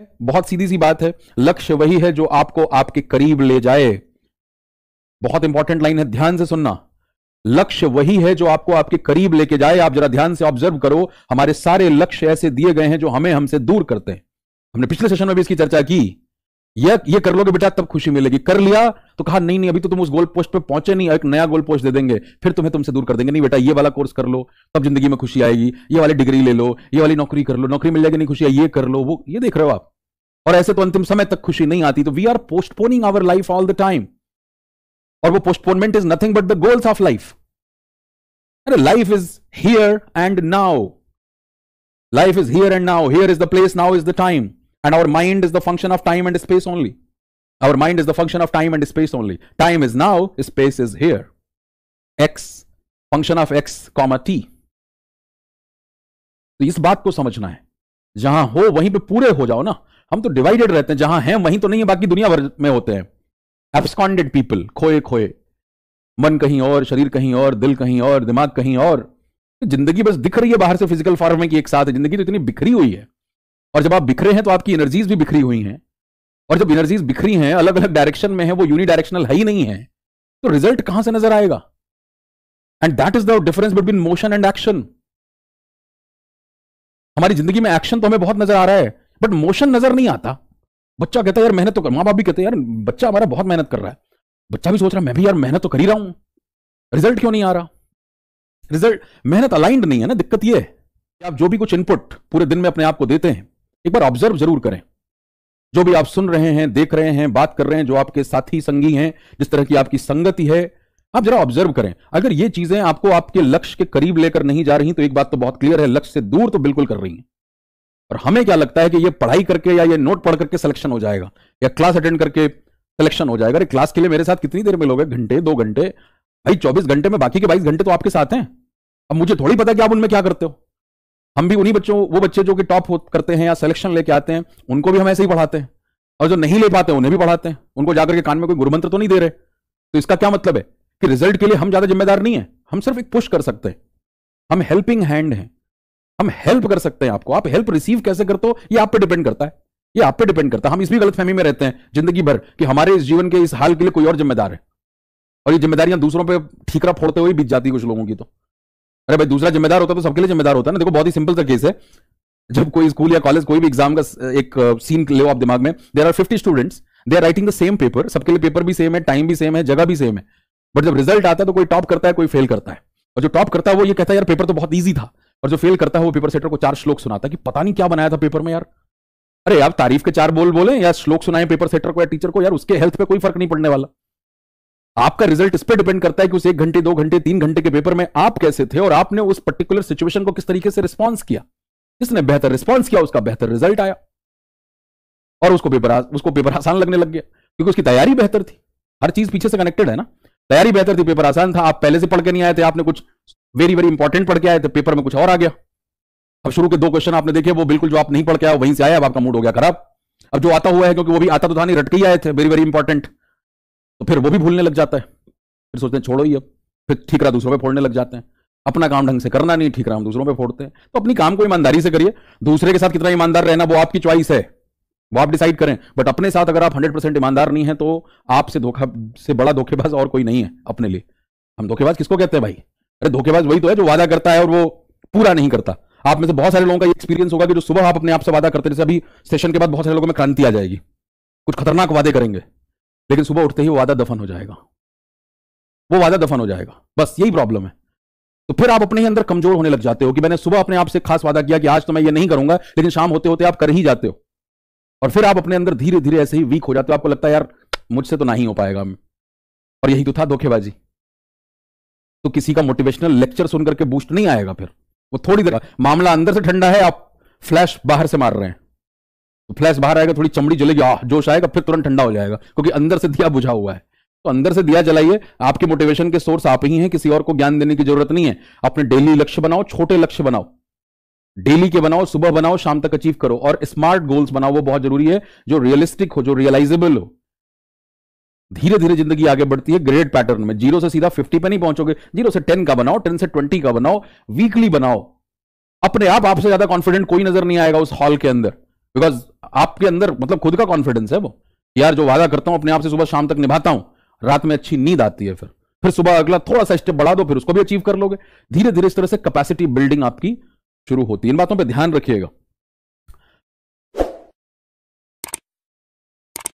बहुत सीधी सी बात है लक्ष्य वही है जो आपको आपके करीब ले जाए बहुत इंपॉर्टेंट लाइन है ध्यान से सुनना लक्ष्य वही है जो आपको आपके करीब लेके जाए आप जरा ध्यान से ऑब्जर्व करो हमारे सारे लक्ष्य ऐसे दिए गए हैं जो हमें हमसे दूर करते हैं हमने पिछले सेशन में भी इसकी चर्चा की ये ये कर लोगे बेटा तब खुशी मिलेगी कर लिया तो कहा नहीं नहीं अभी तो तुम उस गोल पोस्ट पे पहुंचे नहीं एक नया गोल पोस्ट दे देंगे फिर तुम्हें तुमसे दूर कर देंगे नहीं बेटा ये वाला कोर्स कर लो तब जिंदगी में खुशी आएगी ये वाली डिग्री ले लो ये वाली नौकरी कर लो नौकरी मिल जाएगी नहीं खुशी ये कर लो वो ये देख रहे हो आप और ऐसे तो अंतिम समय तक खुशी नहीं आती तो we are postponing our life all the time और वो postponement is nothing but the goals of life अरे life is here and now life is here and now here is the place now is the time and our mind is the function of time and space only. Our mind is the function of time and space only. Time is now, space is here. x function of x, comma t. तो इस बात को समझना है जहां हो वहीं पे पूरे हो जाओ ना हम तो डिवाइडेड रहते हैं जहां हैं वहीं तो नहीं है बाकी दुनिया भर में होते हैं एब्सकॉन्डेड पीपल खोए खोए मन कहीं और शरीर कहीं और दिल कहीं और दिमाग कहीं और जिंदगी बस दिख रही है बाहर से फिजिकल फॉर्म में कि एक साथ है जिंदगी तो इतनी बिखरी हुई है और जब आप बिखरे हैं तो आपकी एनर्जीज भी बिखरी हुई हैं और जब एनर्जीज बिखरी हैं अलग अलग डायरेक्शन में है वो यूनि डायरेक्शनल है ही नहीं है तो रिजल्ट कहां से नजर आएगा and that is the difference between motion and action हमारी जिंदगी में एक्शन तो हमें बहुत नजर आ रहा है बट मोशन नजर नहीं आता बच्चा कहता है यार मेहनत तो कर माँ बाप भी कहते हैं यार बच्चा हमारा बहुत मेहनत कर रहा है बच्चा भी सोच रहा है मैं भी यार मेहनत तो कर ही रहा हूं रिजल्ट क्यों नहीं आ रहा रिजल्ट मेहनत अलाइंड नहीं है ना दिक्कत यह है कि आप जो भी कुछ इनपुट पूरे दिन में अपने आप को देते हैं एक बार ऑब्जर्व जरूर करें जो भी आप सुन रहे हैं देख रहे हैं बात कर रहे हैं जो आपके साथी संगी हैं जिस तरह की आपकी संगति है आप जरा ऑब्जर्व करें अगर ये चीजें आपको आपके लक्ष्य के करीब लेकर नहीं जा रही तो एक बात तो बहुत क्लियर है लक्ष्य से दूर तो बिल्कुल कर रही है और हमें क्या लगता है कि ये पढ़ाई करके या ये नोट पढ़ करके सिलेक्शन हो जाएगा या क्लास अटेंड करके सिलेक्शन हो जाएगा अरे क्लास के लिए मेरे साथ कितनी देर में लोग घंटे दो घंटे भाई चौबीस घंटे में बाकी के बाईस घंटे तो आपके साथ हैं अब मुझे थोड़ी पता कि आप उनमें क्या करते हो हम भी उन्हीं बच्चों वो बच्चे जो कि टॉप करते हैं या सिलेक्शन लेके आते हैं उनको भी हम ऐसे ही पढ़ाते हैं और जो नहीं ले पाते उन्हें भी पढ़ाते हैं उनको जाकर के कान में कोई गुरुमंत्र तो नहीं दे रहे तो इसका क्या मतलब है कि रिजल्ट के लिए हम ज्यादा जिम्मेदार नहीं है हम सिर्फ एक पुश कर सकते हैं हम हेल्पिंग हैंड हैं हम हेल्प कर सकते हैं आपको आप हेल्प रिसीव कैसे करते हो ये आप पे डिपेंड करता है ये आप पे डिपेंड करता है हम इस भी गलतफहमी में रहते हैं जिंदगी भर कि हमारे इस जीवन के इस हाल के लिए कोई और जिम्मेदार है और ये जिम्मेदारियां दूसरों पर ठीकरा फोड़ते हुए बीत जाती है कुछ लोगों की तो अरे भाई दूसरा जिम्मेदार होता तो सबके लिए जिम्मेदार होता है ना देखो बहुत ही सिंपल सा केस है जब कोई स्कूल या कॉलेज कोई भी एग्जाम का एक सीन uh, ले आप दिमाग में there are fifty students they are writing the same paper सबके लिए पेपर भी सेम है टाइम भी सेम है जगह भी सेम है बट जब रिजल्ट आता है तो कोई टॉप करता है कोई फेल करता है और जो टॉप करता है वो ये कहता है यार पेपर तो बहुत ईजी था और जो फेल करता है वो पेपर सेटर को चार श्लोक सुनाता है कि पता नहीं क्या बनाया था पेपर में यार अरे आप तारीफ के चार बोल बोले या श्लोक सुनाए पेपर सेटर को या टीचर को यार उसके हेल्थ पे कोई फर्क नहीं पड़ने वाला आपका रिजल्ट इस पर डिपेंड करता है कि उस एक घंटे दो घंटे तीन घंटे के पेपर में आप कैसे थे और आपने उस पर्टिकुलर सिचुएशन को किस तरीके से रिस्पॉन्स किया किसने बेहतर रिस्पॉन्स किया उसका बेहतर रिजल्ट आया और उसको पेपर उसको पेपर आसान लगने लग गया क्योंकि उसकी तैयारी बेहतर थी हर चीज पीछे से कनेक्टेड है ना तैयारी बेहतर थी पेपर आसान था आप पहले से पढ़ के नहीं आए थे आपने कुछ वेरी वेरी इंपॉर्टेंट पढ़ के आए थे पेपर में कुछ और आ गया अब शुरू के दो क्वेश्चन आपने देखे वो बिल्कुल जो आप नहीं पढ़ के आए वहीं से आया अब आपका मूड हो गया खराब अब जो आता हुआ है क्योंकि वो भी आता तो था नहीं रटके ही आए थे वेरी वेरी इंपॉर्टेंट तो फिर वो भी भूलने लग जाता है फिर सोचते हैं छोड़ो ही अब फिर ठीक रहा दूसरों पर फोड़ने लग जाते हैं अपना काम ढंग से करना नहीं ठीक रहा हम दूसरों पर फोड़ते हैं तो अपनी काम को ईमानदारी से करिए दूसरे के साथ कितना ईमानदार रहना वो आपकी चॉइस है वो आप डिसाइड करें बट अपने साथ अगर आप हंड्रेड परसेंट ईमानदार नहीं है तो आपसे धोखा से बड़ा धोखेबाज और कोई नहीं है अपने लिए हम धोखेबाज किसको कहते हैं भाई अरे धोखेबाज वही तो है जो वादा करता है और वो पूरा नहीं करता आप में से बहुत सारे लोगों का एक्सपीरियंस होगा कि जो सुबह आप अपने आप से वादा करते जैसे अभी सेशन के बाद बहुत सारे लोगों में क्रांति आ जाएगी कुछ खतरनाक वादे करेंगे लेकिन सुबह उठते ही वादा दफन हो जाएगा वो वादा दफन हो जाएगा बस यही प्रॉब्लम है तो फिर आप अपने ही अंदर कमजोर होने लग जाते हो कि मैंने सुबह अपने आप से खास वादा किया कि आज तो मैं ये नहीं करूंगा लेकिन शाम होते होते आप कर ही जाते हो और फिर आप अपने अंदर धीरे धीरे ऐसे ही वीक हो जाते हो आपको लगता है यार मुझसे तो नहीं हो पाएगा और यही तो था धोखेबाजी तो किसी का मोटिवेशनल लेक्चर सुनकर के बूस्ट नहीं आएगा फिर वो थोड़ी देर मामला अंदर से ठंडा है आप फ्लैश बाहर से मार रहे हैं तो फ्लैश बाहर आएगा थोड़ी चमड़ी जलेगी जोश आएगा फिर तुरंत ठंडा हो जाएगा क्योंकि अंदर से दिया बुझा हुआ है तो अंदर से दिया जलाइए आपके मोटिवेशन के सोर्स आप ही हैं किसी और को ज्ञान देने की जरूरत नहीं है अपने डेली लक्ष्य बनाओ छोटे लक्ष्य बनाओ डेली के बनाओ सुबह बनाओ शाम तक अचीव करो और स्मार्ट गोल्स बनाओ वो बहुत जरूरी है जो रियलिस्टिक हो जो रियलाइजेबल हो धीरे धीरे जिंदगी आगे बढ़ती है ग्रेड पैटर्न में जीरो से सीधा फिफ्टी पे नहीं पहुंचोगे जीरो से टेन का बनाओ टेन से ट्वेंटी का बनाओ वीकली बनाओ अपने आप आपसे ज्यादा कॉन्फिडेंट कोई नजर नहीं आएगा उस हॉल के अंदर बिकॉज आपके अंदर मतलब खुद का कॉन्फिडेंस है वो यार जो वादा करता हूं अपने आप से सुबह शाम तक निभाता हूं रात में अच्छी नींद आती है फिर फिर सुबह अगला थोड़ा सा स्टेप बढ़ा दो फिर उसको भी अचीव कर लोगे धीरे धीरे इस तरह से कैपेसिटी बिल्डिंग आपकी शुरू होती है इन बातों पर ध्यान रखिएगा